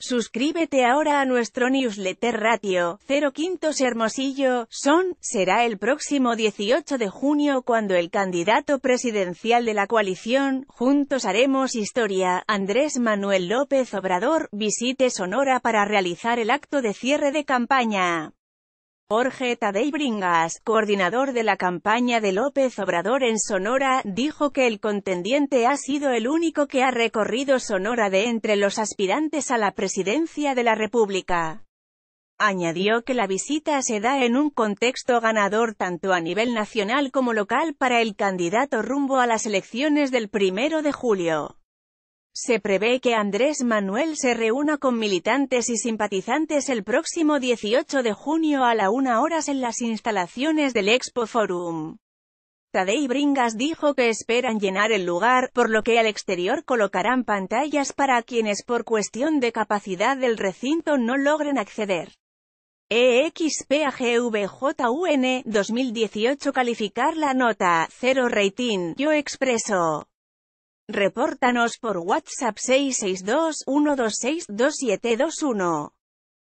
Suscríbete ahora a nuestro newsletter Ratio 0 Quintos Hermosillo, Son, será el próximo 18 de junio cuando el candidato presidencial de la coalición, Juntos Haremos Historia, Andrés Manuel López Obrador, visite Sonora para realizar el acto de cierre de campaña. Jorge Tadei Bringas, coordinador de la campaña de López Obrador en Sonora, dijo que el contendiente ha sido el único que ha recorrido Sonora de entre los aspirantes a la presidencia de la República. Añadió que la visita se da en un contexto ganador tanto a nivel nacional como local para el candidato rumbo a las elecciones del primero de julio. Se prevé que Andrés Manuel se reúna con militantes y simpatizantes el próximo 18 de junio a la una horas en las instalaciones del Expo Forum. Tadei Bringas dijo que esperan llenar el lugar, por lo que al exterior colocarán pantallas para quienes por cuestión de capacidad del recinto no logren acceder. EXPAGVJUN 2018 calificar la nota, 0 rating, yo expreso. Repórtanos por WhatsApp 662 126 2721.